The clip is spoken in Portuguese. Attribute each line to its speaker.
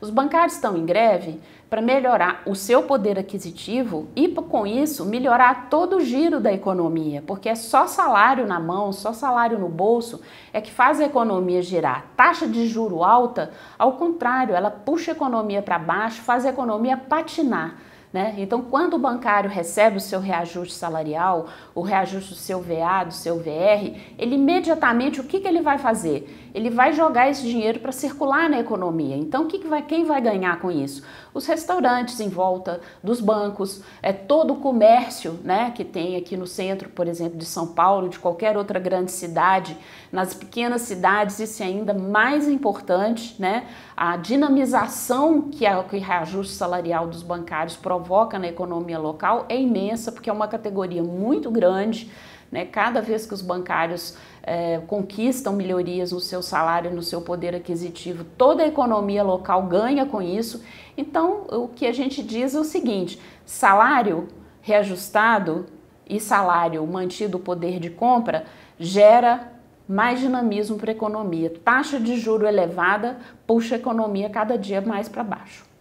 Speaker 1: Os bancários estão em greve para melhorar o seu poder aquisitivo e, com isso, melhorar todo o giro da economia, porque é só salário na mão, só salário no bolso é que faz a economia girar. Taxa de juro alta, ao contrário, ela puxa a economia para baixo, faz a economia patinar. Né? Então, quando o bancário recebe o seu reajuste salarial, o reajuste do seu VA, do seu VR, ele imediatamente, o que, que ele vai fazer? Ele vai jogar esse dinheiro para circular na economia. Então, que, que vai, quem vai ganhar com isso? Os restaurantes em volta dos bancos, é todo o comércio né, que tem aqui no centro, por exemplo, de São Paulo, de qualquer outra grande cidade, nas pequenas cidades, isso é ainda mais importante, né? A dinamização que, é, que o reajuste salarial dos bancários provoca provoca na economia local é imensa, porque é uma categoria muito grande. Né? Cada vez que os bancários é, conquistam melhorias no seu salário, no seu poder aquisitivo, toda a economia local ganha com isso. Então, o que a gente diz é o seguinte: salário reajustado e salário mantido o poder de compra gera mais dinamismo para a economia. Taxa de juro elevada puxa a economia cada dia mais para baixo.